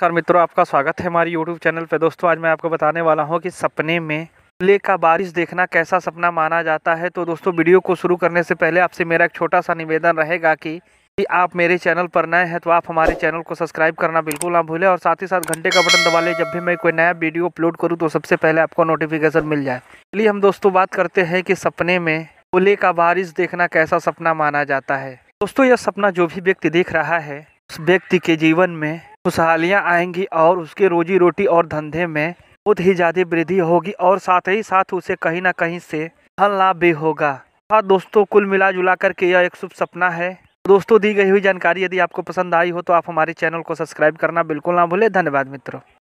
नमस्कार मित्रों आपका स्वागत है हमारे YouTube चैनल पे दोस्तों आज मैं आपको बताने वाला हूँ कि सपने में ले का बारिश देखना कैसा सपना माना जाता है तो दोस्तों वीडियो को शुरू करने से पहले आपसे मेरा एक छोटा सा निवेदन रहेगा कि कि आप मेरे चैनल पर नए हैं तो आप हमारे चैनल को सब्सक्राइब करना बिल्कुल ना भूलें और साथ ही साथ घंटे का बटन दबा लें जब भी मैं कोई नया वीडियो अपलोड करूँ तो सबसे पहले आपको नोटिफिकेशन मिल जाए चलिए हम दोस्तों बात करते हैं कि सपने में ओले का बारिश देखना कैसा सपना माना जाता है दोस्तों यह सपना जो भी व्यक्ति देख रहा है उस व्यक्ति के जीवन में खुशहालियाँ आएंगी और उसके रोजी रोटी और धंधे में बहुत ही ज़्यादा वृद्धि होगी और साथ ही साथ उसे कहीं ना कहीं से धन लाभ भी होगा हाँ दोस्तों कुल मिला जुला करके यह एक शुभ सपना है दोस्तों दी गई हुई जानकारी यदि आपको पसंद आई हो तो आप हमारे चैनल को सब्सक्राइब करना बिल्कुल ना भूलें धन्यवाद मित्रों